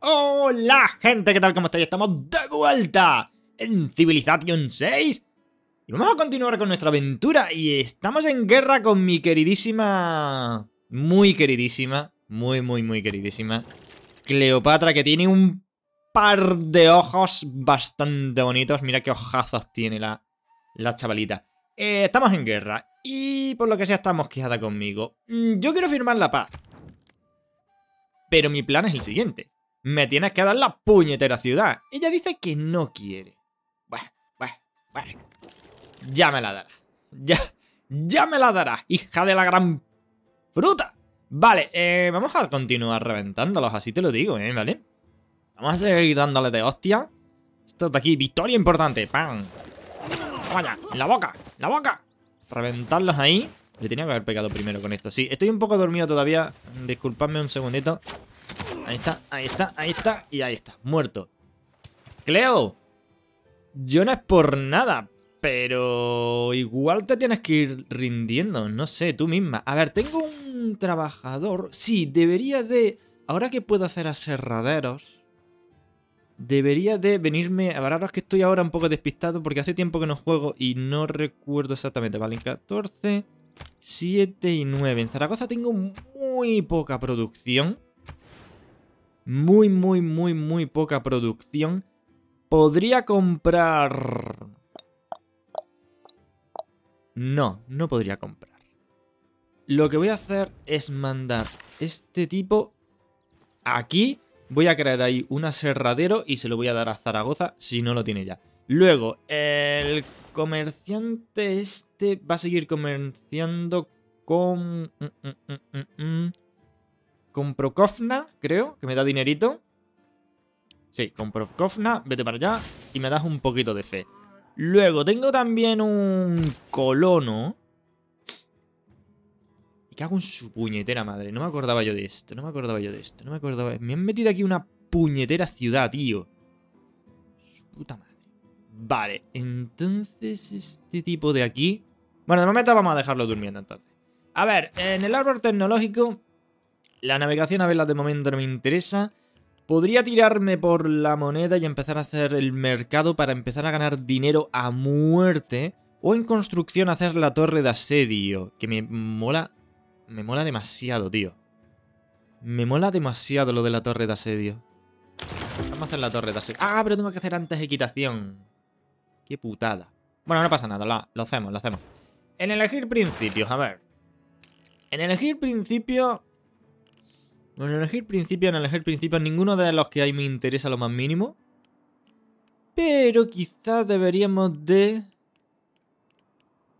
Hola gente, ¿qué tal? ¿Cómo estáis? Estamos de vuelta en Civilization 6 Y vamos a continuar con nuestra aventura Y estamos en guerra con mi queridísima... Muy queridísima Muy, muy, muy queridísima Cleopatra que tiene un par de ojos bastante bonitos Mira qué ojazos tiene la, chavalita eh, Estamos en guerra Y por lo que sea está quejada conmigo mm, Yo quiero firmar la paz pero mi plan es el siguiente me tienes que dar la puñetera ciudad. Ella dice que no quiere. Bueno, bueno, bueno. Ya me la dará. Ya, ya me la dará, hija de la gran fruta. Vale, eh, vamos a continuar reventándolos, así te lo digo, ¿eh? ¿Vale? Vamos a seguir dándole de hostia. Esto de aquí, victoria importante. ¡Pam! Vaya, la boca, en la boca. Reventarlos ahí. Le tenía que haber pegado primero con esto. Sí, estoy un poco dormido todavía. Disculpadme un segundito. Ahí está, ahí está, ahí está y ahí está, muerto. Cleo, yo no es por nada, pero igual te tienes que ir rindiendo, no sé, tú misma. A ver, tengo un trabajador. Sí, debería de... Ahora que puedo hacer aserraderos... Debería de venirme... A ver, es que estoy ahora un poco despistado porque hace tiempo que no juego y no recuerdo exactamente. Vale, en 14, 7 y 9. En Zaragoza tengo muy poca producción muy, muy, muy, muy poca producción. Podría comprar... No, no podría comprar. Lo que voy a hacer es mandar este tipo aquí. Voy a crear ahí un aserradero y se lo voy a dar a Zaragoza si no lo tiene ya. Luego, el comerciante este va a seguir comerciando con... Mm, mm, mm, Compro Kofna, creo, que me da dinerito. Sí, compro Kofna, vete para allá y me das un poquito de fe. Luego tengo también un colono. ¿Y qué hago en su puñetera madre. No me acordaba yo de esto, no me acordaba yo de esto, no me acordaba. Me han metido aquí una puñetera ciudad, tío. Su puta madre. Vale, entonces este tipo de aquí... Bueno, de momento vamos a dejarlo durmiendo entonces. A ver, en el árbol tecnológico la navegación a velas de momento no me interesa. Podría tirarme por la moneda y empezar a hacer el mercado para empezar a ganar dinero a muerte. O en construcción hacer la torre de asedio, que me mola... Me mola demasiado, tío. Me mola demasiado lo de la torre de asedio. Vamos a hacer la torre de asedio. ¡Ah, pero tengo que hacer antes equitación! ¡Qué putada! Bueno, no pasa nada, lo hacemos, lo hacemos. En elegir principios, a ver. En elegir principio bueno, elegir principio, en elegir principio, ninguno de los que hay me interesa lo más mínimo. Pero quizás deberíamos de...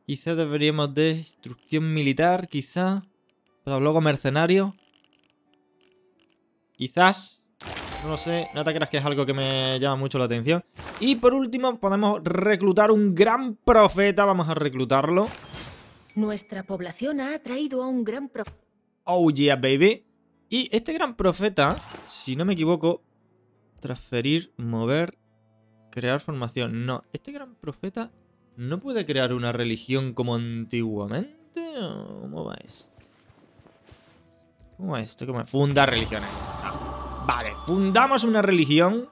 Quizás deberíamos de instrucción militar, quizás. Pero luego mercenario. Quizás. No lo sé, no te creas que es algo que me llama mucho la atención. Y por último, podemos reclutar un gran profeta. Vamos a reclutarlo. Nuestra población ha atraído a un gran profeta. Oh yeah, baby. Y este gran profeta, si no me equivoco, transferir, mover, crear formación. No, este gran profeta no puede crear una religión como antiguamente. ¿Cómo va esto? ¿Cómo va esto? ¿Cómo va? religiones. vale, fundamos una religión.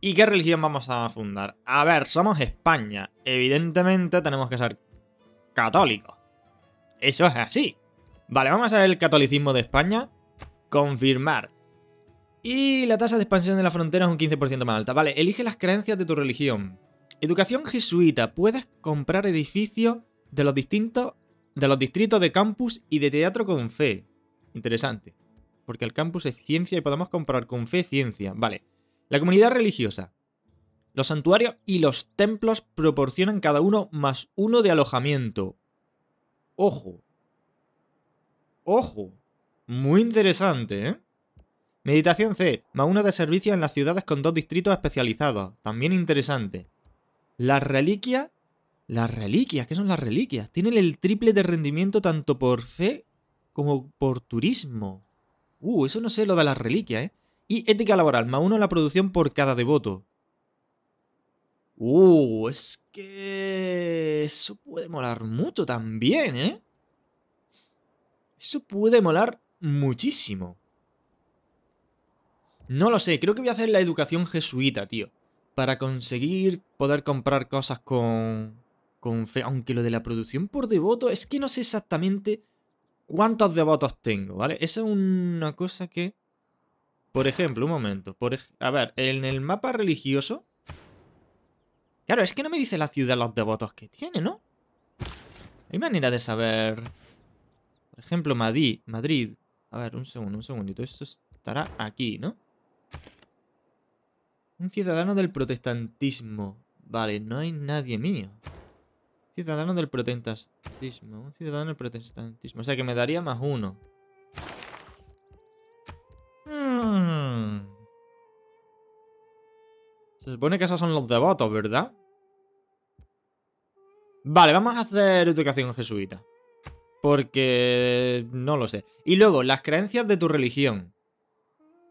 ¿Y qué religión vamos a fundar? A ver, somos España. Evidentemente tenemos que ser católicos. Eso es así. Vale, vamos a ver el catolicismo de España. Confirmar. Y la tasa de expansión de la frontera es un 15% más alta. Vale, elige las creencias de tu religión. Educación jesuita. Puedes comprar edificios de los distintos de los distritos de campus y de teatro con fe. Interesante. Porque el campus es ciencia y podemos comprar con fe ciencia. Vale. La comunidad religiosa. Los santuarios y los templos proporcionan cada uno más uno de alojamiento. Ojo. Ojo, muy interesante, ¿eh? Meditación C, más uno de servicio en las ciudades con dos distritos especializados, también interesante. Las reliquias, las reliquias, ¿qué son las reliquias? Tienen el triple de rendimiento tanto por fe como por turismo. Uh, eso no sé lo de las reliquias, ¿eh? Y ética laboral, más uno la producción por cada devoto. Uh, es que... Eso puede molar mucho también, ¿eh? Eso puede molar muchísimo. No lo sé, creo que voy a hacer la educación jesuita, tío. Para conseguir poder comprar cosas con... con fe. Aunque lo de la producción por devoto es que no sé exactamente cuántos devotos tengo, ¿vale? Esa es una cosa que... Por ejemplo, un momento. Por a ver, en el mapa religioso... Claro, es que no me dice la ciudad los devotos que tiene, ¿no? ¿Hay manera de saber ejemplo, Madrid. Madrid. A ver, un segundo, un segundito. Esto estará aquí, ¿no? Un ciudadano del protestantismo. Vale, no hay nadie mío. Ciudadano del protestantismo. Un ciudadano del protestantismo. O sea que me daría más uno. Hmm. Se supone que esos son los devotos, ¿verdad? Vale, vamos a hacer educación jesuita. Porque no lo sé. Y luego, las creencias de tu religión.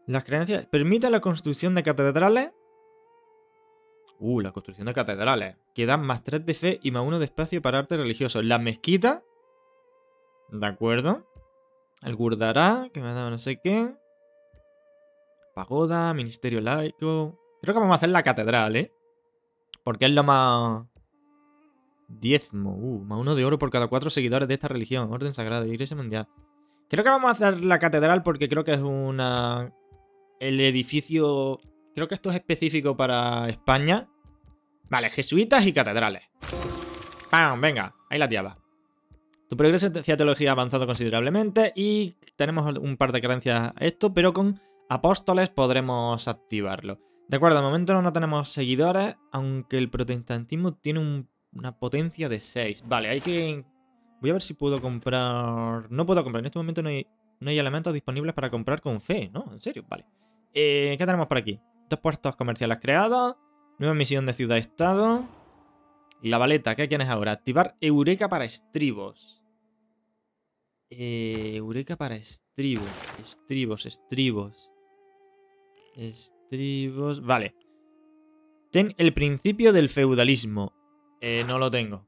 Las creencias. permita la construcción de catedrales? Uh, la construcción de catedrales. Que dan más 3 de fe y más 1 de espacio para arte religioso. La mezquita. De acuerdo. El Gurdará, que me ha dado no sé qué. Pagoda, Ministerio Laico. Creo que vamos a hacer la catedral, ¿eh? Porque es lo más. Diezmo, uh, uno de oro por cada cuatro seguidores de esta religión, orden sagrada, iglesia mundial. Creo que vamos a hacer la catedral porque creo que es una... El edificio... Creo que esto es específico para España. Vale, jesuitas y catedrales. ¡Pam! Venga, ahí la tía va. Tu progreso en teología ha avanzado considerablemente y tenemos un par de creencias a esto, pero con apóstoles podremos activarlo. De acuerdo, de momento no tenemos seguidores, aunque el protestantismo tiene un una potencia de 6. Vale, hay que... Voy a ver si puedo comprar... No puedo comprar. En este momento no hay, elementos disponibles para comprar con fe, ¿no? En serio, vale. Eh, ¿Qué tenemos por aquí? Dos puertos comerciales creados. Nueva misión de ciudad-estado. La baleta, ¿qué tienes ahora? Activar Eureka para estribos. Eh, Eureka para estribos. Estribos, estribos. Estribos. Vale. Ten el principio del feudalismo. Eh, no lo tengo.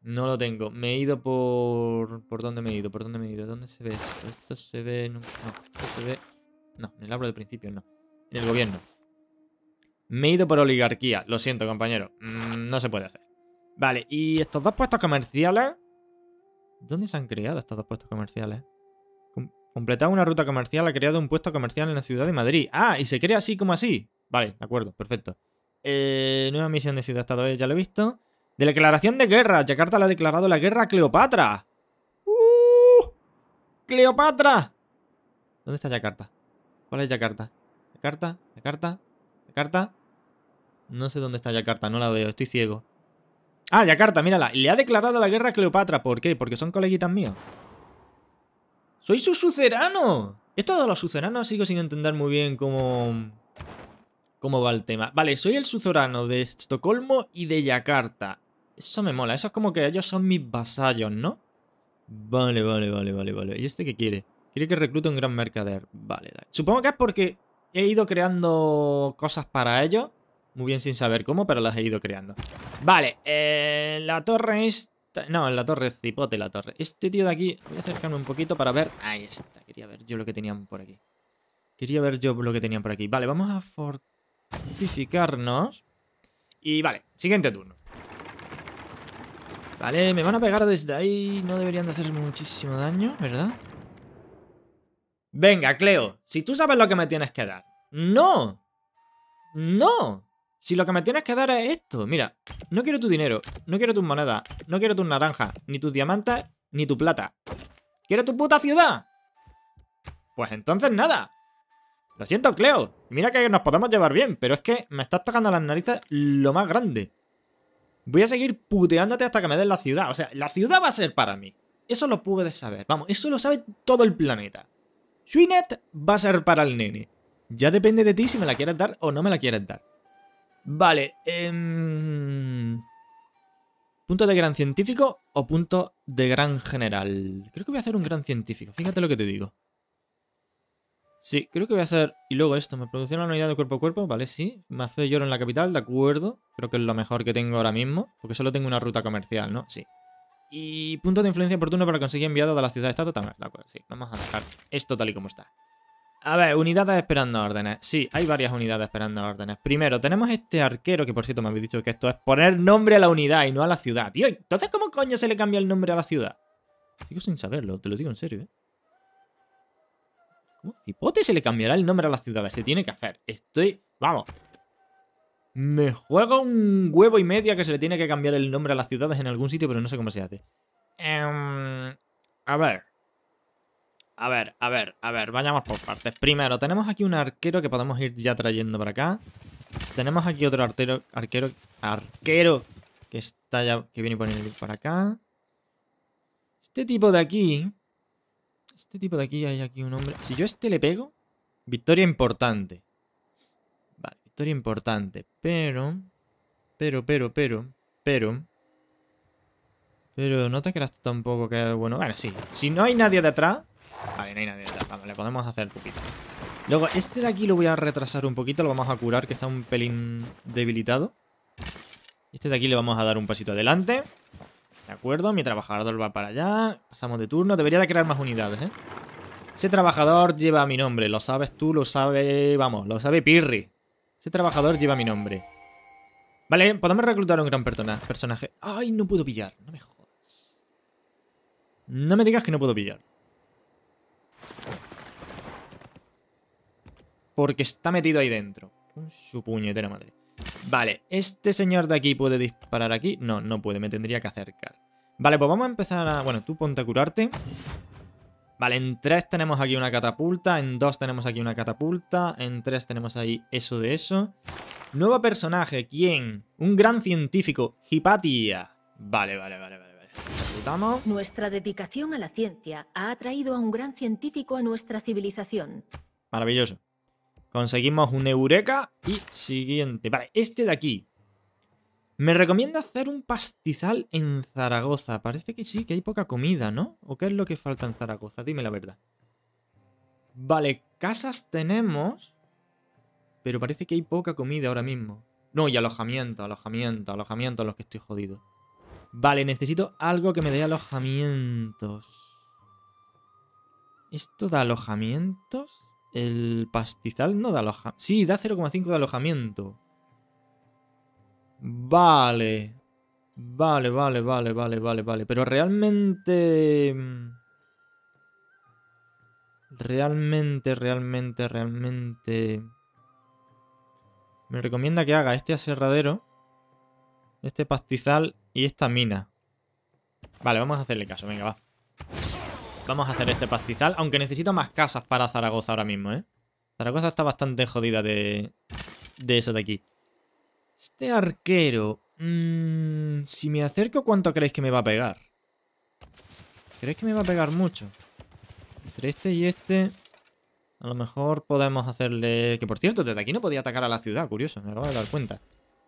No lo tengo. Me he ido por... ¿Por dónde me he ido? ¿Por dónde me he ido? ¿Dónde se ve esto? Esto se ve... No, esto se ve... No, en el árbol del principio no. En el gobierno. Me he ido por oligarquía. Lo siento, compañero. Mm, no se puede hacer. Vale, y estos dos puestos comerciales... ¿Dónde se han creado estos dos puestos comerciales? Completado completar una ruta comercial ha creado un puesto comercial en la ciudad de Madrid. Ah, y se crea así como así. Vale, de acuerdo, perfecto. Eh, nueva misión de Ciudad Estado, eh, ya lo he visto. De declaración de guerra. Yakarta le ha declarado la guerra a Cleopatra. ¡Uh! ¡Cleopatra! ¿Dónde está Yakarta? ¿Cuál es Yakarta? ¿Yakarta? ¿Yakarta? carta. No sé dónde está Yakarta, no la veo, estoy ciego. Ah, Yakarta, mírala. Le ha declarado la guerra a Cleopatra. ¿Por qué? Porque son coleguitas míos. ¡Soy su sucerano! Esto de los suceranos sigo sin entender muy bien cómo... cómo va el tema. Vale, soy el sucerano de Estocolmo y de Yakarta. Eso me mola. Eso es como que ellos son mis vasallos, ¿no? Vale, vale, vale, vale, vale. ¿Y este qué quiere? Quiere que reclute un gran mercader. Vale, dale. Supongo que es porque he ido creando cosas para ellos. Muy bien sin saber cómo, pero las he ido creando. Vale, eh, la torre esta... No, la torre cipote, la torre. Este tío de aquí... Voy a acercarme un poquito para ver... Ahí está, quería ver yo lo que tenían por aquí. Quería ver yo lo que tenían por aquí. Vale, vamos a fortificarnos. Y vale, siguiente turno. Vale, me van a pegar desde ahí. No deberían de hacer muchísimo daño, ¿verdad? Venga, Cleo, si tú sabes lo que me tienes que dar. ¡No! ¡No! Si lo que me tienes que dar es esto. Mira, no quiero tu dinero, no quiero tus monedas, no quiero tus naranjas, ni tus diamantes, ni tu plata. ¡Quiero tu puta ciudad! Pues entonces nada. Lo siento, Cleo. Mira que nos podemos llevar bien, pero es que me estás tocando las narices lo más grande voy a seguir puteándote hasta que me den la ciudad. O sea, la ciudad va a ser para mí. Eso lo puedes saber. Vamos, eso lo sabe todo el planeta. Swinet va a ser para el nene. Ya depende de ti si me la quieres dar o no me la quieres dar. Vale, eh... ¿Punto de gran científico o punto de gran general? Creo que voy a hacer un gran científico, fíjate lo que te digo. Sí, creo que voy a hacer... Y luego esto, me producirá una unidad de cuerpo a cuerpo, vale, sí. Me hace lloro en la capital, de acuerdo. Creo que es lo mejor que tengo ahora mismo, porque solo tengo una ruta comercial, ¿no? Sí. Y punto de influencia oportuno para conseguir enviado a la ciudad-estado también, de acuerdo, sí. Vamos a dejar esto tal y como está. A ver, unidades esperando órdenes. Sí, hay varias unidades esperando órdenes. Primero, tenemos este arquero, que por cierto me habéis dicho que esto es poner nombre a la unidad y no a la ciudad. Tío, entonces ¿cómo coño se le cambia el nombre a la ciudad? Sigo sin saberlo, te lo digo en serio, ¿eh? ¿Cómo cipote se le cambiará el nombre a las ciudades? Se tiene que hacer. Estoy... Vamos. Me juego un huevo y media que se le tiene que cambiar el nombre a las ciudades en algún sitio, pero no sé cómo se hace. Em, a ver. A ver, a ver, a ver, vayamos por partes. Primero, tenemos aquí un arquero que podemos ir ya trayendo para acá. Tenemos aquí otro arquero... arquero, arquero que está ya, que viene por para acá. Este tipo de aquí este tipo de aquí hay aquí un hombre. Si yo este le pego, victoria importante. Vale, victoria importante. Pero, pero, pero, pero, pero... Pero no te creas tampoco que... Bueno, bueno, sí. Si no hay nadie de atrás... Vale, no hay nadie de atrás. Vamos, le podemos hacer tupito. Luego, este de aquí lo voy a retrasar un poquito. Lo vamos a curar, que está un pelín debilitado. Este de aquí le vamos a dar un pasito adelante. De acuerdo, mi trabajador va para allá. Pasamos de turno. Debería de crear más unidades, ¿eh? Ese trabajador lleva mi nombre. Lo sabes tú, lo sabe... Vamos, lo sabe Pirri. Ese trabajador lleva mi nombre. Vale, podemos reclutar un gran personaje. ¡Ay, no puedo pillar! No me jodas. No me digas que no puedo pillar. Porque está metido ahí dentro. Con su puñetera madre. Vale, ¿este señor de aquí puede disparar aquí? No, no puede, me tendría que acercar. Vale, pues vamos a empezar a... Bueno, tú ponte a curarte. Vale, en 3 tenemos aquí una catapulta, en 2 tenemos aquí una catapulta, en 3 tenemos ahí eso de eso. Nuevo personaje, ¿quién? Un gran científico, Hipatia. Vale, vale, vale, vale. vale. Nuestra dedicación a la ciencia ha atraído a un gran científico a nuestra civilización. Maravilloso. Conseguimos un eureka y siguiente. Vale, este de aquí. Me recomienda hacer un pastizal en Zaragoza. Parece que sí, que hay poca comida, ¿no? ¿O qué es lo que falta en Zaragoza? Dime la verdad. Vale, casas tenemos, pero parece que hay poca comida ahora mismo. No, y alojamiento, alojamiento, alojamiento a los que estoy jodido. Vale, necesito algo que me dé alojamientos. ¿Esto da alojamientos? El pastizal no da alojamiento. Sí, da 0,5 de alojamiento. Vale. Vale, vale, vale, vale, vale, vale. Pero realmente... Mm, realmente, realmente, realmente... Me recomienda que haga este aserradero, este pastizal y esta mina. Vale, vamos a hacerle caso, venga, va. Vamos a hacer este pastizal, aunque necesito más casas para Zaragoza ahora mismo, ¿eh? Zaragoza está bastante jodida de, eso de aquí. Este arquero... Mm, si me acerco, ¿cuánto creéis que me va a pegar? ¿Crees que me va a pegar mucho? Entre este y este... A lo mejor podemos hacerle... Que por cierto, desde aquí no podía atacar a la ciudad, curioso, me acabo de dar cuenta.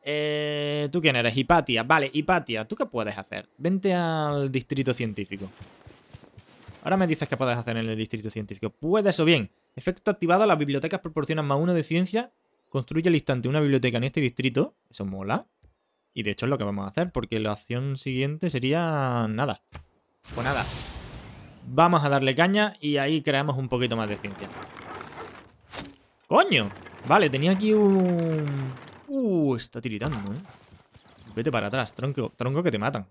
Eh, ¿Tú quién eres? Hipatia. Vale, Hipatia, ¿tú qué puedes hacer? Vente al distrito científico. Ahora me dices que puedes hacer en el distrito científico. Puedes o bien. Efecto activado, las bibliotecas proporcionan más uno de ciencia. Construye al instante una biblioteca en este distrito. Eso mola. Y de hecho es lo que vamos a hacer, porque la acción siguiente sería nada. Pues nada. Vamos a darle caña y ahí creamos un poquito más de ciencia. ¡Coño! Vale, tenía aquí un... Uh, está tiritando, ¿eh? Vete para atrás, tronco, tronco que te matan.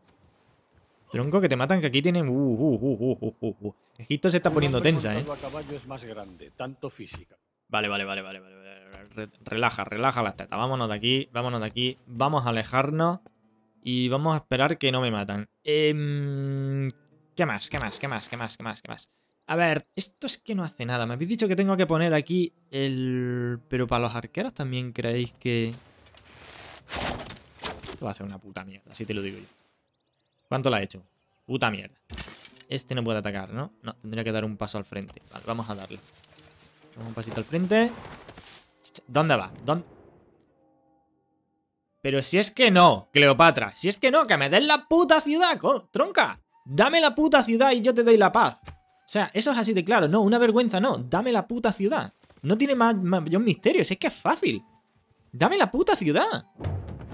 Tronco, que te matan, que aquí tienen... Uh, uh, uh, uh Egipto se está poniendo tensa, ¿eh? Vale, vale, vale, vale, Relaja, relaja la teta. Vámonos de aquí, vámonos de aquí. Vamos a alejarnos y vamos a esperar que no me matan. Em, ¿Qué más? ¿Qué más? ¿Qué más? ¿Qué más? ¿Qué más? ¿Qué más? A ver, esto es que no hace nada. Me habéis dicho que tengo que poner aquí el... Pero para los arqueros también creéis que... Esto va a ser una puta mierda, así te lo digo yo. ¿Cuánto la ha hecho? Puta mierda. Este no puede atacar, ¿no? No, tendría que dar un paso al frente. Vale, vamos a darle. un pasito al frente. ¿Dónde va? ¿Dónde? Pero si es que no, Cleopatra. Si es que no, que me den la puta ciudad, tronca. Dame la puta ciudad y yo te doy la paz. O sea, eso es así de claro. No, una vergüenza no. Dame la puta ciudad. No tiene más, misterio. Si es que es fácil. Dame la puta ciudad.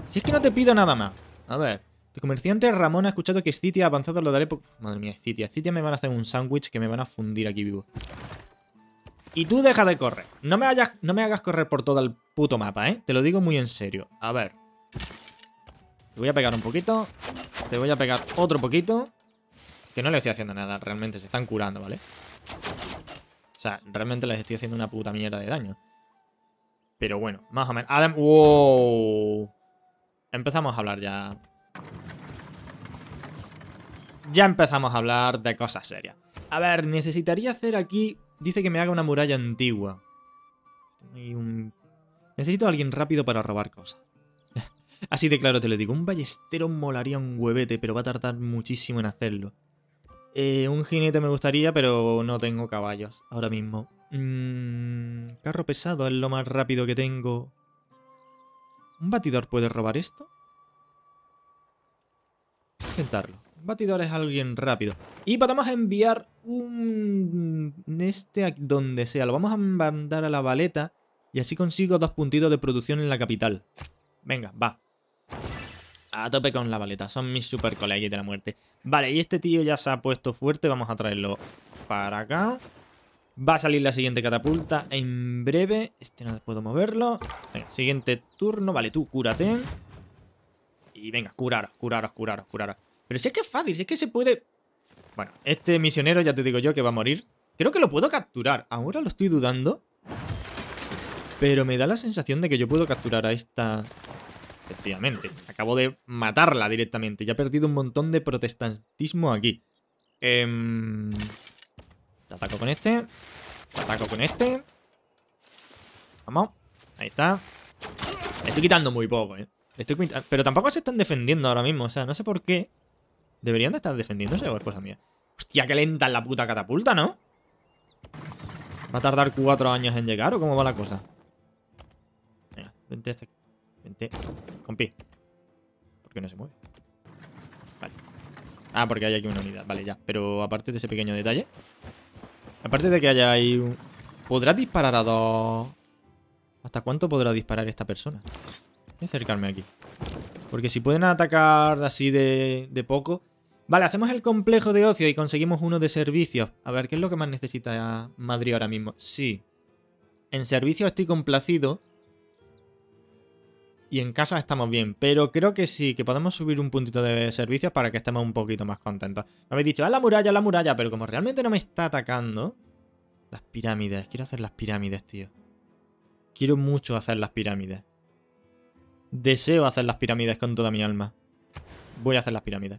Si es que no te pido nada más. A ver. Los comerciante, Ramón ha escuchado que City ha avanzado lo daré por... Madre mía, City. City me van a hacer un sándwich que me van a fundir aquí vivo. Y tú deja de correr. No me, no me hagas correr por todo el puto mapa, ¿eh? Te lo digo muy en serio. A ver. Te voy a pegar un poquito. Te voy a pegar otro poquito. Que no le estoy haciendo nada, realmente. Se están curando, ¿vale? O sea, realmente les estoy haciendo una puta mierda de daño. Pero bueno, más o menos. Adam... ¡Wow! Empezamos a hablar ya ya empezamos a hablar de cosas serias. A ver, necesitaría hacer aquí... Dice que me haga una muralla antigua. Necesito a alguien rápido para robar cosas. Así de claro te lo digo. Un ballestero molaría un huevete, pero va a tardar muchísimo en hacerlo. Eh, un jinete me gustaría, pero no tengo caballos ahora mismo. Mm, carro pesado es lo más rápido que tengo. ¿Un batidor puede robar esto? Intentarlo. Batidor es alguien rápido. Y podemos enviar un... Este a donde sea. Lo vamos a mandar a la baleta. Y así consigo dos puntitos de producción en la capital. Venga, va. A tope con la baleta. Son mis super colegas de la muerte. Vale, y este tío ya se ha puesto fuerte. Vamos a traerlo para acá. Va a salir la siguiente catapulta en breve. Este no puedo moverlo. Venga, siguiente turno. Vale, tú cúrate. Y venga, curaros, curaros, curaros, curaros. Pero si es que es fácil, si es que se puede... Bueno, este misionero ya te digo yo que va a morir. Creo que lo puedo capturar. Ahora lo estoy dudando. Pero me da la sensación de que yo puedo capturar a esta... Efectivamente, acabo de matarla directamente. Ya he perdido un montón de protestantismo aquí. Eh... Te ataco con este. Te ataco con este. Vamos. Ahí está. Le estoy quitando muy poco, eh. Pero tampoco se están defendiendo ahora mismo. O sea, no sé por qué. ¿Deberían de estar defendiéndose o es cosa mía? Hostia, qué lenta es la puta catapulta, ¿no? ¿Va a tardar cuatro años en llegar o cómo va la cosa? Venga, vente hasta aquí. Vente, compi. ¿Por qué no se mueve? Vale. Ah, porque hay aquí una unidad. Vale, ya. Pero aparte de ese pequeño detalle... Aparte de que haya ahí un... ¿Podrá disparar a dos...? ¿Hasta cuánto podrá disparar esta persona? Voy a acercarme aquí. Porque si pueden atacar así de poco... Vale, hacemos el complejo de ocio y conseguimos uno de servicios. A ver, ¿qué es lo que más necesita Madrid ahora mismo? Sí. En servicios estoy complacido. Y en casa estamos bien. Pero creo que sí, que podemos subir un puntito de servicios para que estemos un poquito más contentos. Me habéis dicho, a la muralla, a la muralla. Pero como realmente no me está atacando... Las pirámides. Quiero hacer las pirámides, tío. Quiero mucho hacer las pirámides. Deseo hacer las pirámides con toda mi alma. Voy a hacer las pirámides.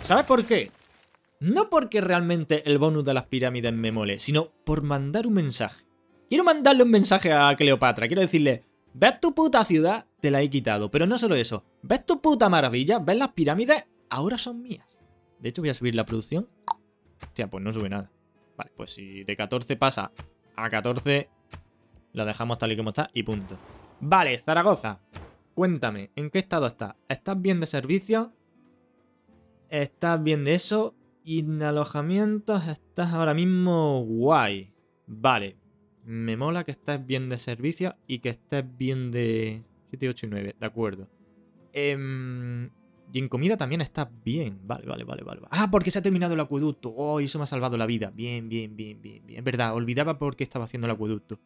¿Sabes por qué? No porque realmente el bonus de las pirámides me mole, sino por mandar un mensaje. Quiero mandarle un mensaje a Cleopatra, quiero decirle, ves tu puta ciudad, te la he quitado, pero no solo eso, ves tu puta maravilla, ves las pirámides, ahora son mías. De hecho voy a subir la producción. Hostia, pues no sube nada. Vale, pues si de 14 pasa a 14, la dejamos tal y como está y punto. Vale, Zaragoza, cuéntame, ¿en qué estado está ¿Estás bien de servicio? estás bien de eso. Y en alojamientos estás ahora mismo guay. Vale. Me mola que estés bien de servicio y que estés bien de 7, 8 y 9. De acuerdo. Em, y en comida también estás bien. Vale, vale, vale, vale. Ah, porque se ha terminado el acueducto. Oh, eso me ha salvado la vida. Bien, bien, bien, bien, bien. Es verdad, olvidaba por qué estaba haciendo el acueducto.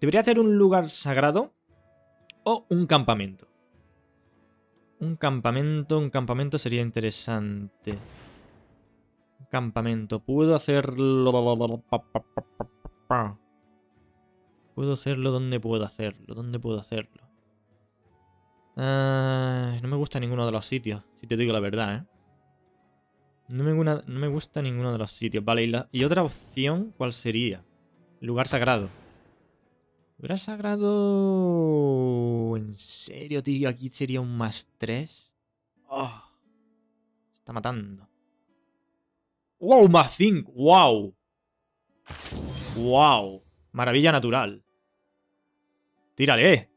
Debería hacer un lugar sagrado o un campamento. Un campamento, un campamento sería interesante. Un campamento. Puedo hacerlo... Puedo hacerlo donde puedo hacerlo, donde puedo hacerlo. Ah, no me gusta ninguno de los sitios, si te digo la verdad, ¿eh? No me, gusta ninguno de los sitios. Vale, y otra opción, ¿cuál sería? Lugar sagrado. Lugar sagrado... ¿En serio, tío? Aquí sería un más 3. Ah. está matando. ¡Wow! Más 5. ¡Wow! ¡Wow! Maravilla natural. ¡Tírale!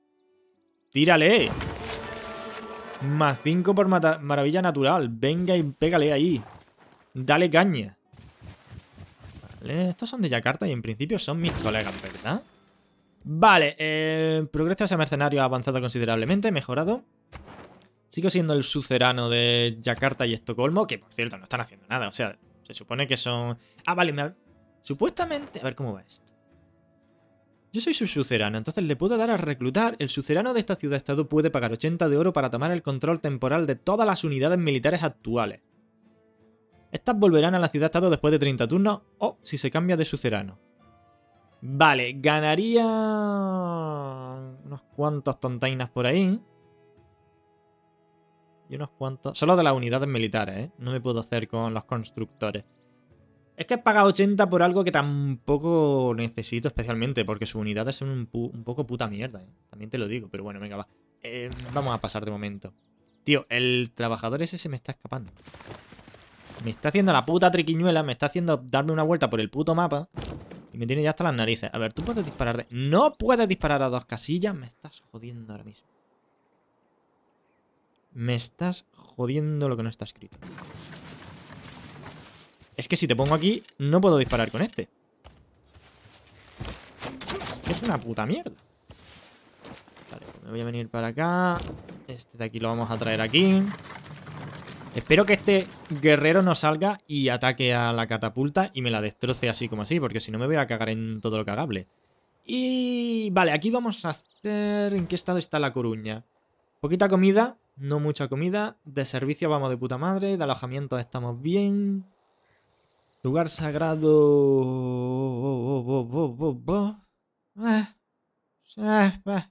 ¡Tírale! Más 5 por maravilla natural. Venga y pégale ahí. Dale caña. estos son de Yakarta y en principio son mis colegas, ¿verdad? Vale, el eh, progreso ese mercenario ha avanzado considerablemente, mejorado. Sigo siendo el sucerano de Yakarta y Estocolmo, que por cierto no están haciendo nada, o sea, se supone que son... Ah, vale, supuestamente... A ver cómo va esto. Yo soy su sucerano, entonces le puedo dar a reclutar. El sucerano de esta ciudad-estado puede pagar 80 de oro para tomar el control temporal de todas las unidades militares actuales. Estas volverán a la ciudad-estado después de 30 turnos o si se cambia de sucerano. Vale, ganaría unos cuantos tontainas por ahí. Y unos cuantos... Solo de las unidades militares, ¿eh? No me puedo hacer con los constructores. Es que he pagado 80 por algo que tampoco necesito especialmente, porque sus unidades son un, poco puta mierda, ¿eh? También te lo digo, pero bueno, venga, va. Eh, vamos a pasar de momento. Tío, el trabajador ese se me está escapando. Me está haciendo la puta triquiñuela, me está haciendo darme una vuelta por el puto mapa. Y me tiene ya hasta las narices. A ver, tú puedes disparar de... ¡No puedes disparar a dos casillas! Me estás jodiendo ahora mismo. Me estás jodiendo lo que no está escrito. Es que si te pongo aquí, no puedo disparar con este. Es una puta mierda. Vale, pues me voy a venir para acá. Este de aquí lo vamos a traer aquí. Espero que este guerrero no salga y ataque a la catapulta y me la destroce así como así, porque si no me voy a cagar en todo lo cagable. Y... Vale, aquí vamos a hacer... ¿En qué estado está la Coruña? Poquita comida, no mucha comida. De servicio vamos de puta madre, de alojamiento estamos bien. Lugar sagrado... Eh, eh, eh.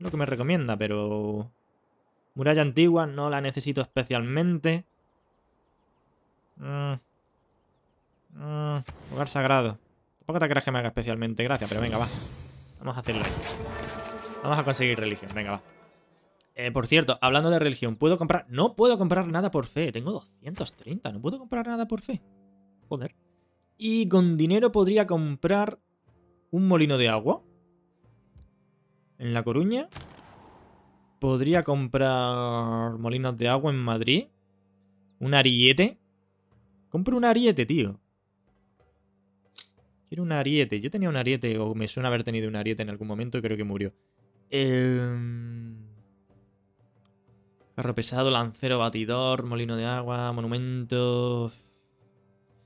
Lo que me recomienda, pero... Muralla antigua, no la necesito especialmente. Hogar mm. mm. Lugar sagrado. Tampoco te creas que me haga especialmente Gracias, pero venga, va. Vamos a hacerlo. Vamos a conseguir religión, venga, va. Eh, por cierto, hablando de religión, ¿puedo comprar...? No puedo comprar nada por fe. Tengo 230, no puedo comprar nada por fe. Joder. Y con dinero podría comprar un molino de agua. En La Coruña. Podría comprar molinos de agua en Madrid. Un ariete. Compro un ariete, tío. Quiero un ariete. Yo tenía un ariete, o me suena haber tenido un ariete en algún momento y creo que murió. Em, carro pesado, lancero, batidor, molino de agua, monumento...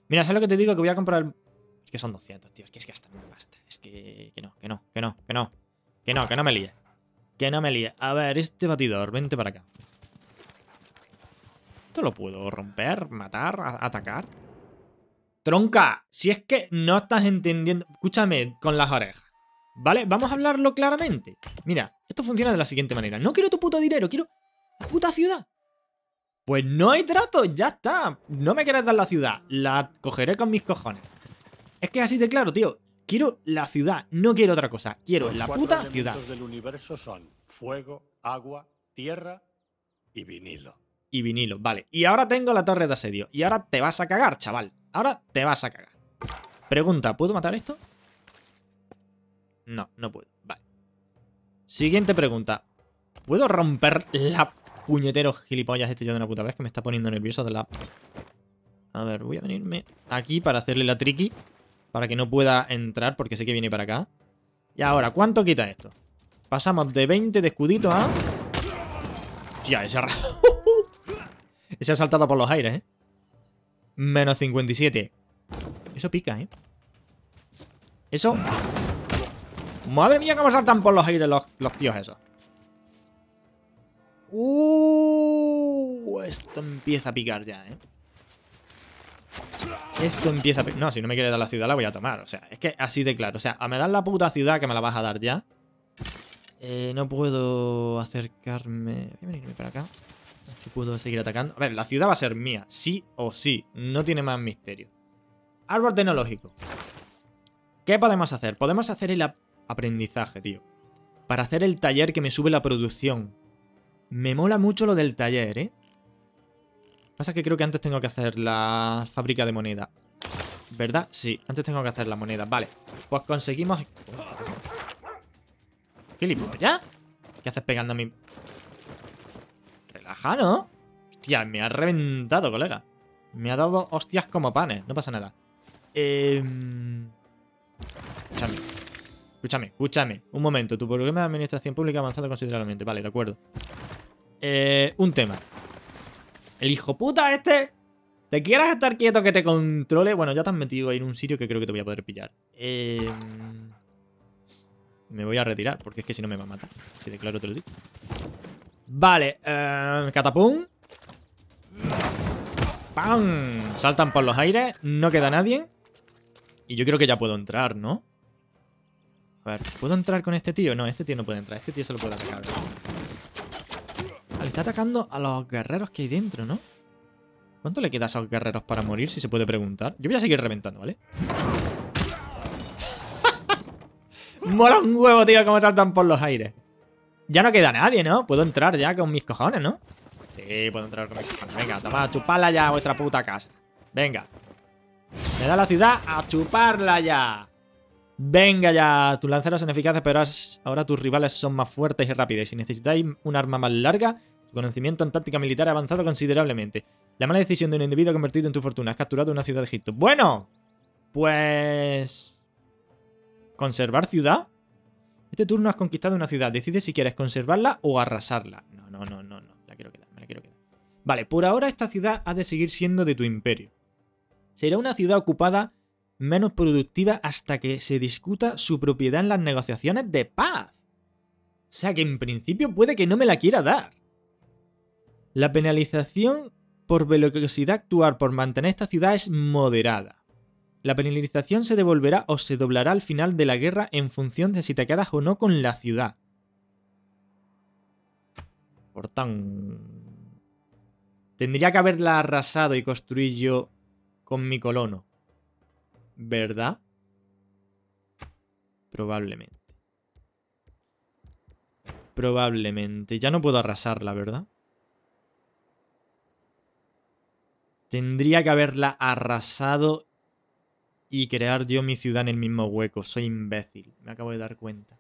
Mira, ¿sabes lo que te digo? Que voy a comprar... Es que son 200, tío. Es que es me que basta. Es que... que no, que no, que no, que no. Que no, que no me líes. Que no me líe. A ver, este batidor, vente para acá. ¿Esto lo puedo romper, matar, atacar? Tronca, si es que no estás entendiendo... Escúchame con las orejas. ¿Vale? Vamos a hablarlo claramente. Mira, esto funciona de la siguiente manera. No quiero tu puto dinero, quiero la puta ciudad. Pues no hay trato, ya está. No me quieres dar la ciudad. La cogeré con mis cojones. Es que así de claro, tío. Quiero la ciudad, no quiero otra cosa. Quiero la puta ciudad. Los del universo son fuego, agua, tierra y vinilo. Y vinilo, vale. Y ahora tengo la torre de asedio. Y ahora te vas a cagar, chaval. Ahora te vas a cagar. Pregunta, ¿puedo matar esto? No, no puedo. Vale. Siguiente pregunta. ¿Puedo romper la puñetero gilipollas este ya de una puta vez que me está poniendo nervioso de la... A ver, voy a venirme aquí para hacerle la triqui para que no pueda entrar porque sé que viene para acá. Y ahora, ¿cuánto quita esto? Pasamos de 20 de escudito a... Ya, ese... ese ha saltado por los aires, ¿eh? Menos 57. Eso pica, ¿eh? Eso... ¡Madre mía cómo saltan por los aires los, tíos esos! Uh, esto empieza a picar ya, ¿eh? Esto empieza... A... No, si no me quiere dar la ciudad la voy a tomar. O sea, es que así de claro. O sea, a me dan la puta ciudad que me la vas a dar ya. Eh, no puedo acercarme... Voy a venirme para acá. Si puedo seguir atacando. A ver, la ciudad va a ser mía. Sí o sí. No tiene más misterio. Árbol tecnológico. ¿Qué podemos hacer? Podemos hacer el aprendizaje, tío. Para hacer el taller que me sube la producción. Me mola mucho lo del taller, ¿eh? Pasa que creo que antes tengo que hacer la fábrica de moneda. ¿Verdad? Sí, antes tengo que hacer la moneda. Vale, pues conseguimos... ya! ¿Qué haces pegando a mi...? Relaja, ¿no? Hostia, me ha reventado, colega. Me ha dado hostias como panes. No pasa nada. Eh... Escúchame. Escúchame, escúchame. Un momento. Tu programa de administración pública ha avanzado considerablemente. Vale, de acuerdo. Eh, un tema. El hijo puta este. ¿Te quieras estar quieto que te controle? Bueno, ya te has metido ahí en un sitio que creo que te voy a poder pillar. Em, me voy a retirar, porque es que si no me va a matar. Si de claro te lo digo. Vale, eh, catapum. ¡Pam! Saltan por los aires, no queda nadie. Y yo creo que ya puedo entrar, ¿no? A ver, ¿puedo entrar con este tío? No, este tío no puede entrar, este tío se lo puede atacar está atacando a los guerreros que hay dentro, ¿no? ¿Cuánto le queda a esos guerreros para morir, si se puede preguntar? Yo voy a seguir reventando, ¿vale? Mola un huevo, tío, como saltan por los aires. Ya no queda nadie, ¿no? Puedo entrar ya con mis cojones, ¿no? Sí, puedo entrar con mis cojones. Venga, toma, chuparla ya a vuestra puta casa. Venga. Me da la ciudad a chuparla ya. Venga ya, tus lanceros son eficaces, pero ahora tus rivales son más fuertes y rápidos. Si necesitáis un arma más larga, tu conocimiento en táctica militar ha avanzado considerablemente. La mala decisión de un individuo ha convertido en tu fortuna. Has capturado una ciudad de Egipto. Bueno, pues... ¿Conservar ciudad? Este turno has conquistado una ciudad. Decide si quieres conservarla o arrasarla. No, no, no, no, no. La quiero quedar, me la quiero quedar. Vale, por ahora esta ciudad ha de seguir siendo de tu imperio. Será una ciudad ocupada menos productiva hasta que se discuta su propiedad en las negociaciones de paz. O sea que en principio puede que no me la quiera dar. La penalización por velocidad actuar por mantener esta ciudad es moderada. La penalización se devolverá o se doblará al final de la guerra en función de si te quedas o no con la ciudad. Por tan... Tendría que haberla arrasado y construir yo con mi colono. ¿Verdad? Probablemente. Probablemente. Ya no puedo arrasarla, ¿verdad? Tendría que haberla arrasado y crear yo mi ciudad en el mismo hueco. Soy imbécil. Me acabo de dar cuenta.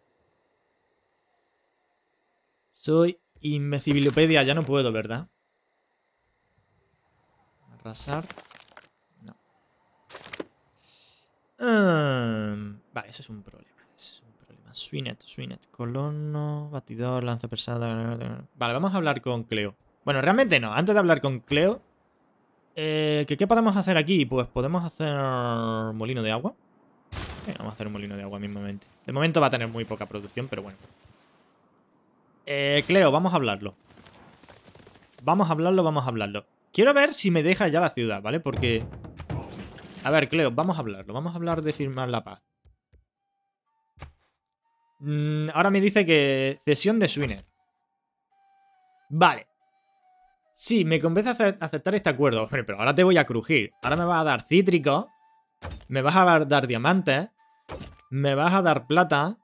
Soy imbecilopedia. Ya no puedo, ¿verdad? Arrasar. Em, vale, eso es un problema. Eso es un problema. Swinet, Swinet, colono, batidor, lanza pesada. Vale, vamos a hablar con Cleo. Bueno, realmente no. Antes de hablar con Cleo, eh, ¿qué, ¿qué podemos hacer aquí? Pues podemos hacer molino de agua. vamos a hacer un molino de agua mismamente. De momento va a tener muy poca producción, pero bueno. Eh, Cleo, vamos a hablarlo. Vamos a hablarlo, vamos a hablarlo. Quiero ver si me deja ya la ciudad, ¿vale? Porque a ver, Cleo, vamos a hablarlo. Vamos a hablar de firmar la paz. Mm, ahora me dice que cesión de Swinner. Vale. Sí, me convence aceptar este acuerdo. pero ahora te voy a crujir. Ahora me vas a dar cítrico. Me vas a dar diamantes. Me vas a dar plata.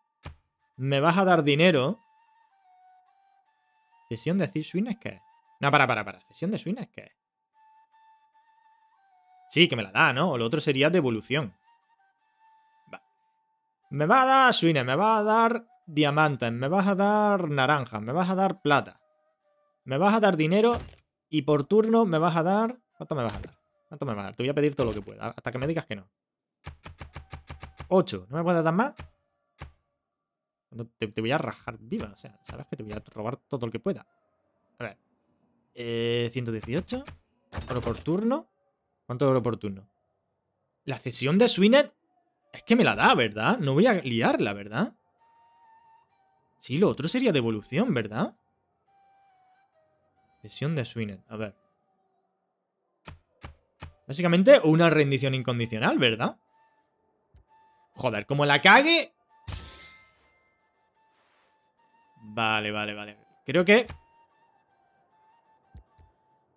Me vas a dar dinero. ¿Cesión de Swinner qué es? No, para, para, para. ¿Cesión de Swinner qué es? Sí, que me la da, ¿no? O lo otro sería devolución. Me va a dar suine, me va a dar diamantes, me vas a dar naranjas, me vas a dar plata. Me vas a dar dinero y por turno me vas a dar... ¿Cuánto me vas a dar? ¿Cuánto me vas a dar? Te voy a pedir todo lo que pueda, hasta que me digas que no. 8. ¿No me puedes dar más? te, voy a rajar viva. O sea, sabes que te voy a robar todo lo que pueda. A ver. Eh, 118. Oro por turno. ¿Cuánto oro por turno? La cesión de Swinet es que me la da, ¿verdad? No voy a liarla, ¿verdad? Sí, lo otro sería devolución, ¿verdad? Cesión de Swinet, a ver. Básicamente una rendición incondicional, ¿verdad? Joder, como la cague... Vale, vale, vale. Creo que...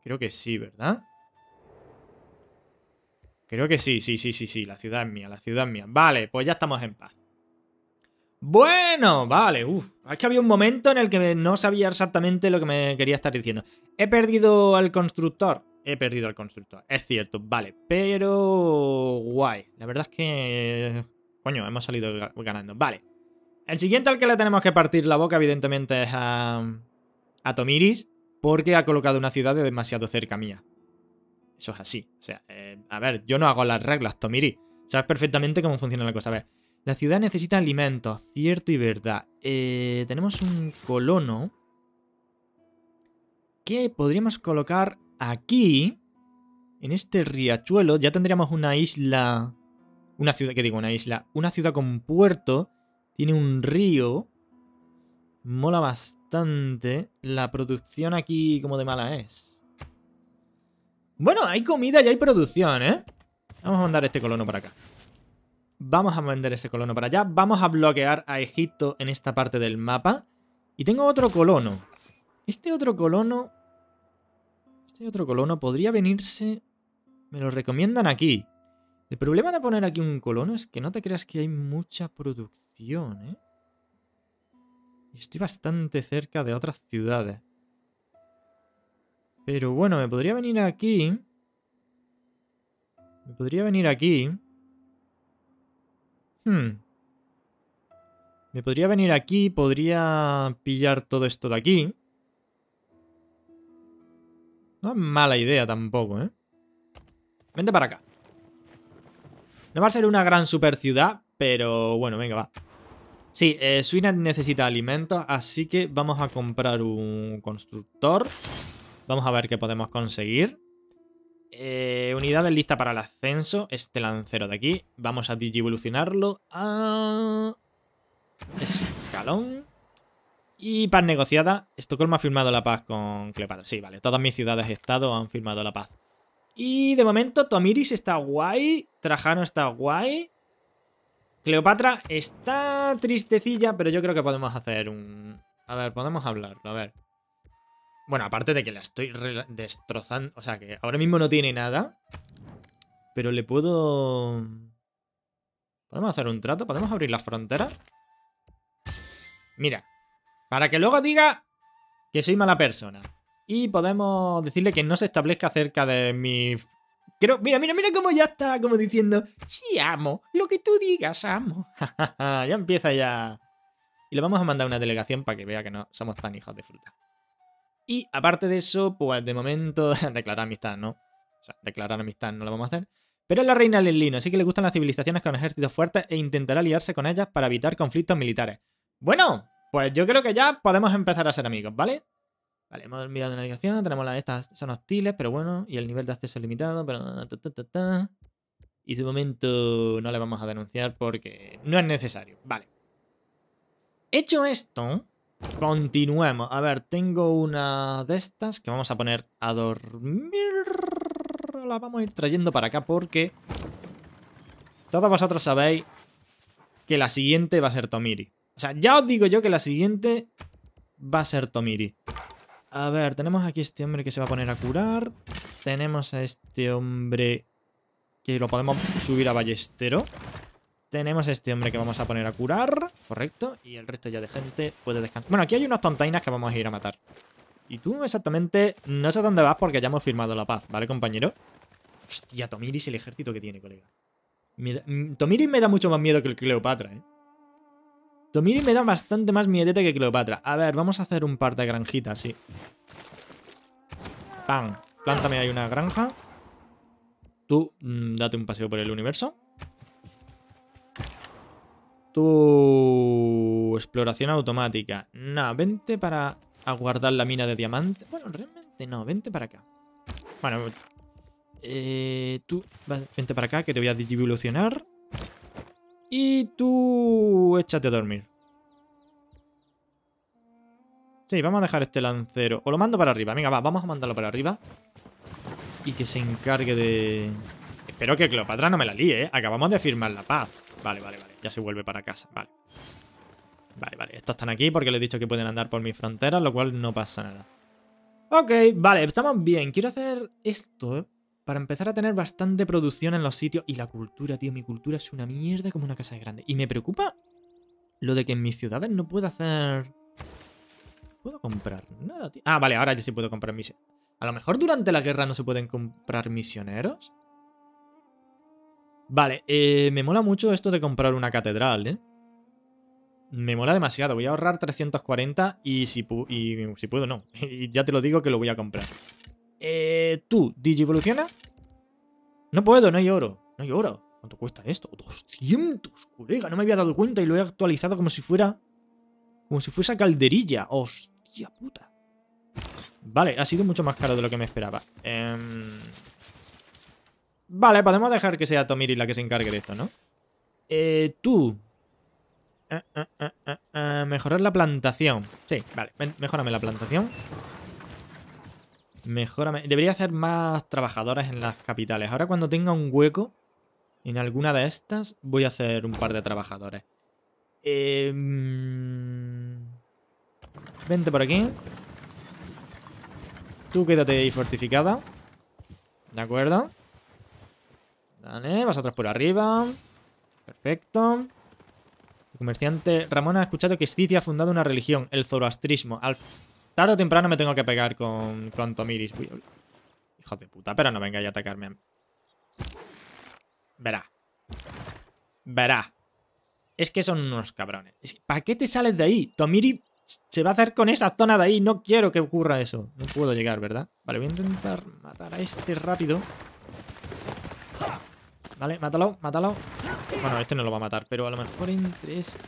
Creo que sí, ¿verdad? Creo que sí, sí, sí, sí, sí, la ciudad es mía, la ciudad es mía. Vale, pues ya estamos en paz. Bueno, vale, uff. Es que había un momento en el que no sabía exactamente lo que me quería estar diciendo. He perdido al constructor. He perdido al constructor, es cierto, vale. Pero... Guay. La verdad es que... Coño, hemos salido ganando. Vale. El siguiente al que le tenemos que partir la boca, evidentemente, es a... A Tomiris. Porque ha colocado una ciudad demasiado cerca mía. Eso es así. O sea, eh, a ver, yo no hago las reglas, Tomiri. Sabes perfectamente cómo funciona la cosa. A ver, la ciudad necesita alimentos, cierto y verdad. Eh, tenemos un colono que podríamos colocar aquí, en este riachuelo. Ya tendríamos una isla, una ciudad, ¿qué digo? Una isla, una ciudad con puerto. Tiene un río. Mola bastante. La producción aquí como de mala es. Bueno, hay comida y hay producción, ¿eh? Vamos a mandar este colono para acá. Vamos a mandar ese colono para allá. Vamos a bloquear a Egipto en esta parte del mapa. Y tengo otro colono. Este otro colono... Este otro colono podría venirse... Me lo recomiendan aquí. El problema de poner aquí un colono es que no te creas que hay mucha producción, ¿eh? estoy bastante cerca de otras ciudades. Pero bueno, me podría venir aquí. Me podría venir aquí. Hmm. Me podría venir aquí, podría pillar todo esto de aquí. No es mala idea tampoco, ¿eh? Vente para acá. No va a ser una gran super ciudad, pero bueno, venga, va. Sí, eh, necesita alimentos, así que vamos a comprar un constructor. Vamos a ver qué podemos conseguir. Eh, unidades lista para el ascenso. Este lancero de aquí. Vamos a digivolucionarlo. a... Escalón. Y paz negociada. Estocolmo ha firmado la paz con Cleopatra. Sí, vale. Todas mis ciudades estado han firmado la paz. Y de momento Tomiris está guay. Trajano está guay. Cleopatra está tristecilla, pero yo creo que podemos hacer un... A ver, podemos hablarlo, a ver. Bueno, aparte de que la estoy destrozando. O sea, que ahora mismo no tiene nada. Pero le puedo... ¿Podemos hacer un trato? ¿Podemos abrir la frontera? Mira. Para que luego diga que soy mala persona. Y podemos decirle que no se establezca cerca de mi... Mira, mira, mira cómo ya está como diciendo... Sí, amo. Lo que tú digas, amo. ya empieza ya... Y le vamos a mandar una delegación para que vea que no somos tan hijos de fruta. Y aparte de eso, pues de momento, declarar amistad, ¿no? O sea, declarar amistad no lo vamos a hacer. Pero es la reina Lelino, así que le gustan las civilizaciones con ejércitos fuertes e intentará aliarse con ellas para evitar conflictos militares. Bueno, pues yo creo que ya podemos empezar a ser amigos, ¿vale? Vale, hemos mirado la navegación, tenemos las estas, son hostiles, pero bueno, y el nivel de acceso es limitado, pero... y de momento no le vamos a denunciar porque no es necesario. Vale. Hecho esto, Continuemos. A ver, tengo una de estas que vamos a poner a dormir. La vamos a ir trayendo para acá porque... Todos vosotros sabéis que la siguiente va a ser Tomiri. O sea, ya os digo yo que la siguiente va a ser Tomiri. A ver, tenemos aquí este hombre que se va a poner a curar. Tenemos a este hombre que lo podemos subir a ballestero. Tenemos este hombre que vamos a poner a curar, correcto. Y el resto ya de gente puede descansar. Bueno, aquí hay unas tontainas que vamos a ir a matar. Y tú exactamente, no sé dónde vas porque ya hemos firmado la paz, ¿vale, compañero? Hostia, Tomiris el ejército que tiene, colega. Mm, Tomiris me da mucho más miedo que el Cleopatra, ¿eh? Tomiris me da bastante más miedete que Cleopatra. A ver, vamos a hacer un par de granjitas, sí. Pam, plántame ahí una granja. Tú, mm, date un paseo por el universo. Tu Exploración automática. No, vente para aguardar la mina de diamante. Bueno, realmente no, vente para acá. Bueno, eh, tú vente para acá que te voy a evolucionar. Y tú échate a dormir. Sí, vamos a dejar este lancero. O lo mando para arriba. Venga, va, vamos a mandarlo para arriba. Y que se encargue de... Espero que Cleopatra no me la líe, ¿eh? Acabamos de firmar la paz. Vale, vale, vale. Ya se vuelve para casa. Vale. Vale, vale. Estos están aquí porque les he dicho que pueden andar por mi frontera lo cual no pasa nada. Ok, vale. Estamos bien. Quiero hacer esto, ¿eh? para empezar a tener bastante producción en los sitios. Y la cultura, tío, mi cultura es una mierda como una casa grande. Y me preocupa lo de que en mis ciudades no puedo hacer... ¿Puedo comprar nada, tío? Ah, vale, ahora ya sí puedo comprar misiones. A lo mejor durante la guerra no se pueden comprar misioneros. Vale, eh, me mola mucho esto de comprar una catedral, ¿eh? Me mola demasiado, voy a ahorrar 340 y si, si puedo, no. Y ya te lo digo que lo voy a comprar. Eh, ¿Tú, evoluciona? No puedo, no hay oro. No hay oro. ¿Cuánto cuesta esto? 200, colega, no me había dado cuenta y lo he actualizado como si fuera... Como si fuese calderilla. Hostia puta. Vale, ha sido mucho más caro de lo que me esperaba. Eh... Vale, podemos dejar que sea Tomiri la que se encargue de esto, ¿no? Eh, tú. Ah, ah, ah, mejorar la plantación. Sí, vale. Mejórame la plantación. Mejórame. Debería hacer más trabajadores en las capitales. Ahora cuando tenga un hueco en alguna de estas, voy a hacer un par de trabajadores. Em, vente por aquí. Tú quédate ahí fortificada. ¿De acuerdo? Vale, vas atrás por arriba. Perfecto. comerciante Ramón ha escuchado que City ha fundado una religión, el zoroastrismo. Al... Tarde o temprano me tengo que pegar con, con Tomiris. hijo de puta, pero no vengáis a atacarme. Verá. Verá. Es que son unos cabrones. ¿Para qué te sales de ahí? Tomiri se va a hacer con esa zona de ahí. No quiero que ocurra eso. No puedo llegar, ¿verdad? Vale, voy a intentar matar a este rápido. Vale, mátalo, mátalo. Bueno, este no lo va a matar, pero a lo mejor entre este...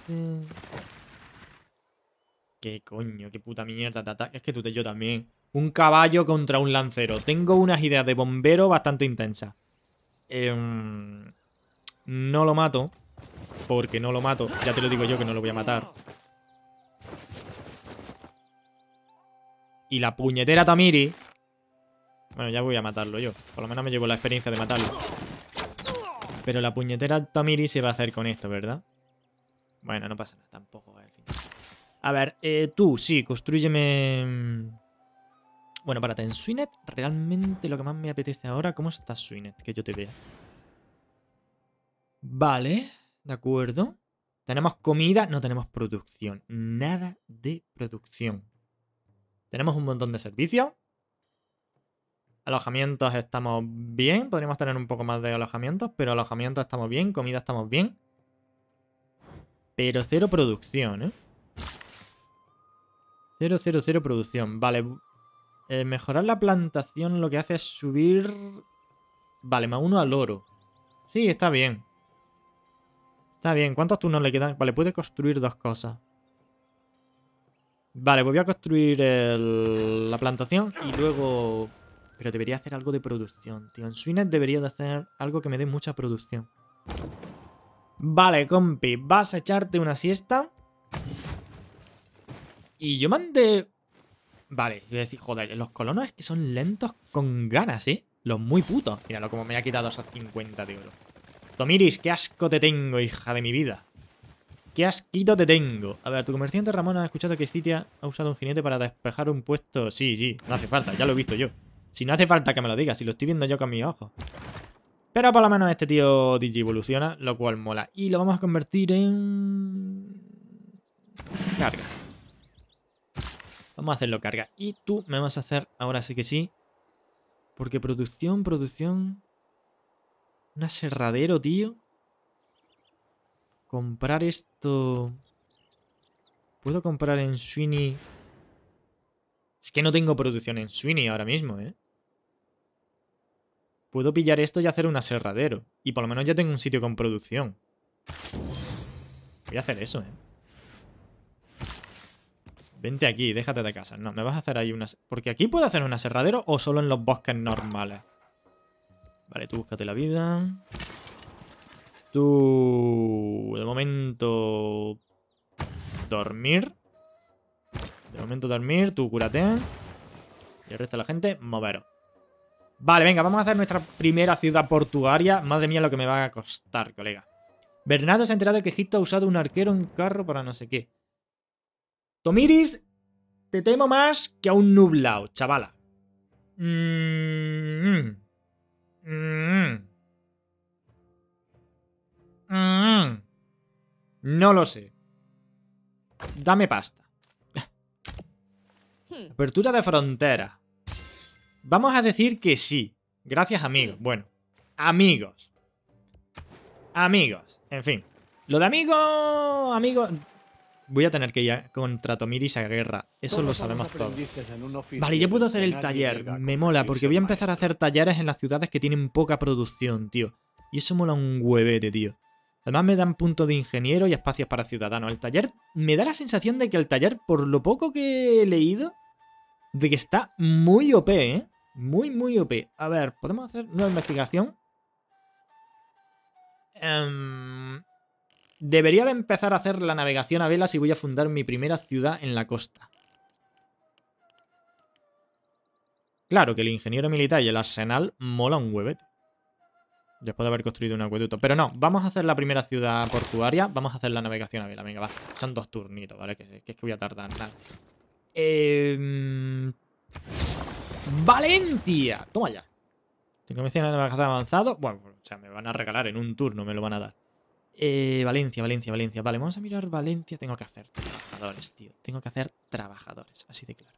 Qué coño, qué puta mierda te ataca. Es que tú te yo también. Un caballo contra un lancero. Tengo unas ideas de bombero bastante intensas. Em, no lo mato. Porque no lo mato. Ya te lo digo yo que no lo voy a matar. Y la puñetera Tamiri. Bueno, ya voy a matarlo yo. Por lo menos me llevo la experiencia de matarlo. Pero la puñetera Tamiri se va a hacer con esto, ¿verdad? Bueno, no pasa nada, tampoco. A ver, eh, tú, sí, construyeme... Mm, bueno, párate, en Swinet realmente lo que más me apetece ahora... ¿Cómo está Swinet? Que yo te vea. Vale, de acuerdo. Tenemos comida, no tenemos producción. Nada de producción. Tenemos un montón de servicios, Alojamientos estamos bien. Podríamos tener un poco más de alojamientos, pero alojamientos estamos bien. Comida estamos bien. Pero cero producción, ¿eh? Cero, cero, cero producción. Vale. Eh, mejorar la plantación lo que hace es subir... Vale, más uno al oro. Sí, está bien. Está bien. ¿Cuántos turnos le quedan? Vale, puede construir dos cosas. Vale, pues voy a construir la plantación y luego pero debería hacer algo de producción, tío. En debería de hacer algo que me dé mucha producción. Vale, compi. Vas a echarte una siesta. Y yo mandé... Vale, voy a decir, joder, los colonos es que son lentos con ganas, ¿eh? Los muy putos. Míralo como me ha quitado esos 50, de oro. Tomiris, qué asco te tengo, hija de mi vida. ¡Qué asquito te tengo! A ver, tu comerciante Ramón ha escuchado que Citia ha usado un jinete para despejar un puesto. Sí, sí, no hace falta, ya lo he visto yo. Si no hace falta que me lo digas, si lo estoy viendo yo con mis ojos. Pero por lo menos este tío evoluciona, lo cual mola. Y lo vamos a convertir en... Carga. Vamos a hacerlo carga. Y tú me vas a hacer, ahora sí que sí. Porque producción, producción... Un aserradero, tío. Comprar esto... ¿Puedo comprar en Sweeney es que no tengo producción en Sweeney ahora mismo, ¿eh? Puedo pillar esto y hacer un aserradero. Y por lo menos ya tengo un sitio con producción. Voy a hacer eso, ¿eh? Vente aquí, déjate de casa. No, me vas a hacer ahí unas... Porque aquí puedo hacer un aserradero o solo en los bosques normales. Vale, tú búscate la vida. Tú... De momento... Dormir. De momento dormir, tú cúrate. Y el resto de la gente, moveros. Vale, venga, vamos a hacer nuestra primera ciudad portuaria. Madre mía lo que me va a costar, colega. Bernardo se ha enterado de que Egipto ha usado un arquero en carro para no sé qué. Tomiris, te temo más que a un nublado, chavala. Mm-hmm. Mm-hmm. Mm-hmm. No lo sé. Dame pasta. Mm. Apertura de frontera. Vamos a decir que sí. Gracias, amigos. Bueno, amigos. Amigos. En fin. Lo de amigos... Amigos... Voy a tener que ir contra Tomiris a guerra. Eso lo sabemos todos. Vale, yo puedo hacer el taller. Me mola, porque voy a empezar a hacer talleres en las ciudades que tienen poca producción, tío. Y eso mola un huevete, tío. Además me dan puntos de ingeniero y espacios para ciudadanos. El taller... Me da la sensación de que el taller, por lo poco que he leído, de que está muy OP, ¿eh? Muy, muy OP. A ver, ¿podemos hacer una investigación? Em, debería de empezar a hacer la navegación a vela si voy a fundar mi primera ciudad en la costa. Claro que el ingeniero militar y el arsenal mola un huevete. Después de haber construido un acueducto. Pero no, vamos a hacer la primera ciudad portuaria. Vamos a hacer la navegación a vela. Venga, va. Son dos turnitos, ¿vale? Que, es que voy a tardar nada. Em, Valencia. Toma ya. Tengo que de avanzado. Bueno, o sea, me van a regalar en un turno, me lo van a dar. Eh, Valencia, Valencia, Valencia. Vale, vamos a mirar Valencia. Tengo que hacer trabajadores, tío. Tengo que hacer trabajadores, así de claro.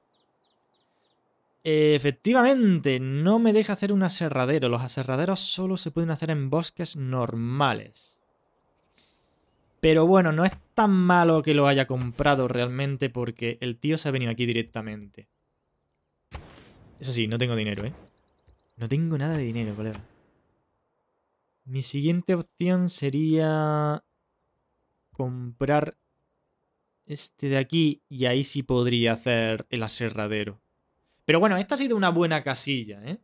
efectivamente, no me deja hacer un aserradero. Los aserraderos solo se pueden hacer en bosques normales. Pero bueno, no es tan malo que lo haya comprado realmente porque el tío se ha venido aquí directamente. Eso sí, no tengo dinero, ¿eh? No tengo nada de dinero, colega. Mi siguiente opción sería comprar este de aquí y ahí sí podría hacer el aserradero. Pero bueno, esta ha sido una buena casilla, ¿eh?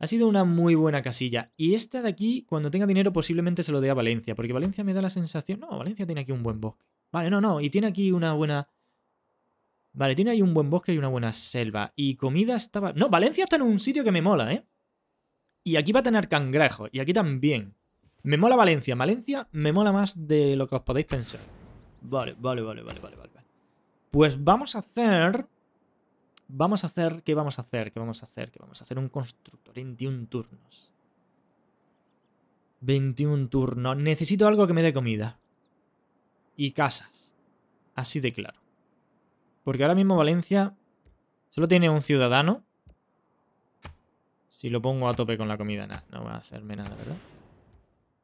Ha sido una muy buena casilla. Y esta de aquí, cuando tenga dinero, posiblemente se lo dé a Valencia, porque Valencia me da la sensación... No, Valencia tiene aquí un buen bosque. Vale, no, no, y tiene aquí una buena... Vale, tiene ahí un buen bosque y una buena selva. Y comida estaba... No, Valencia está en un sitio que me mola, ¿eh? Y aquí va a tener cangrejos, y aquí también. Me mola Valencia. Valencia me mola más de lo que os podéis pensar. Vale, vale, vale, vale, vale, vale. Pues vamos a hacer vamos a hacer, ¿qué vamos a hacer? ¿Qué vamos a hacer? ¿Qué vamos a hacer? Un constructor, 21 turnos. 21 turnos. Necesito algo que me dé comida. Y casas. Así de claro. Porque ahora mismo Valencia solo tiene un ciudadano. Si lo pongo a tope con la comida, nada, no va a hacerme nada, ¿verdad?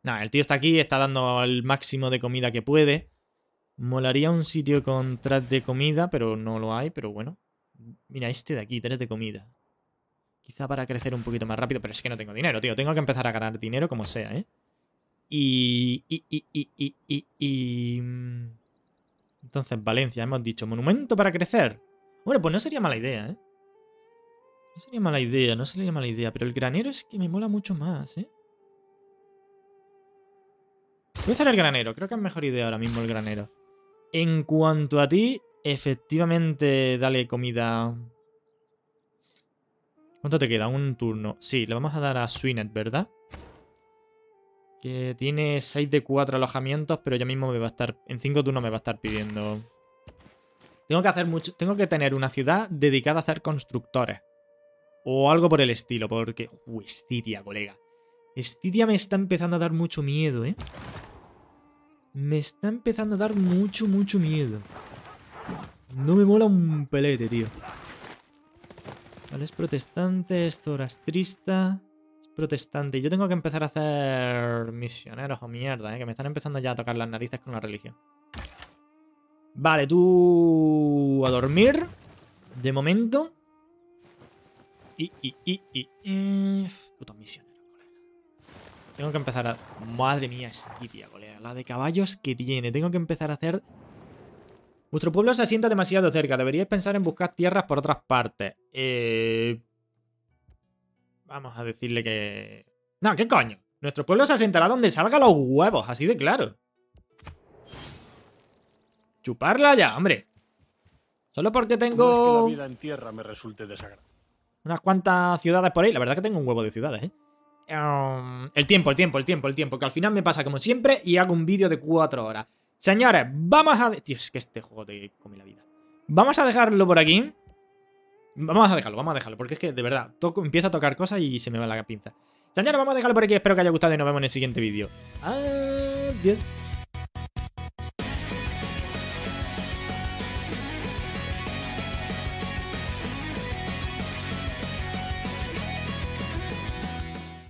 Nada, el tío está aquí, está dando el máximo de comida que puede. Molaría un sitio con tras de comida, pero no lo hay, pero bueno. Mira, este de aquí, tres de comida. Quizá para crecer un poquito más rápido, pero es que no tengo dinero, tío. Tengo que empezar a ganar dinero como sea, ¿eh? Y... y, y, y, y, y... Mm. Entonces, Valencia, hemos dicho, monumento para crecer. Bueno, pues no sería mala idea, ¿eh? No sería mala idea, no sería mala idea, pero el granero es que me mola mucho más, ¿eh? Voy a hacer el granero, creo que es mejor idea ahora mismo el granero. En cuanto a ti, Efectivamente, dale comida. ¿Cuánto te queda? Un turno. Sí, le vamos a dar a Swinet, ¿verdad? Que tiene 6 de 4 alojamientos, pero ya mismo me va a estar... En 5 turnos me va a estar pidiendo... Tengo que hacer mucho... Tengo que tener una ciudad dedicada a hacer constructores. O algo por el estilo, porque... Uy, Estidia, colega. Estidia me está empezando a dar mucho miedo, ¿eh? Me está empezando a dar mucho, mucho miedo. No me mola un pelete, tío. Vale, es protestante, es torastrista, es protestante. Yo tengo que empezar a hacer misioneros o mierda, ¿eh? que me están empezando ya a tocar las narices con la religión. Vale, tú a dormir, de momento. Y, y, y, y, Puto misionero, colega. Tengo que empezar a... Madre mía, tibia, colega. La de caballos que tiene. Tengo que empezar a hacer nuestro pueblo se asienta demasiado cerca. Deberíais pensar en buscar tierras por otras partes. Eh, vamos a decirle que... No, ¿qué coño? Nuestro pueblo se asentará donde salgan los huevos, así de claro. Chuparla ya, hombre. Solo porque tengo... vida en tierra me resulte desagradable. Unas cuantas ciudades por ahí. La verdad que tengo un huevo de ciudades, ¿eh? Em, el tiempo, el tiempo, el tiempo, el tiempo. Que al final me pasa como siempre y hago un vídeo de cuatro horas. Señores, vamos a... Tío, es que este juego te come la vida. Vamos a dejarlo por aquí. Vamos a dejarlo, vamos a dejarlo, porque es que de verdad, empiezo a tocar cosas y se me va la pinza. Señores, vamos a dejarlo por aquí. Espero que haya gustado y nos vemos en el siguiente vídeo. Adiós.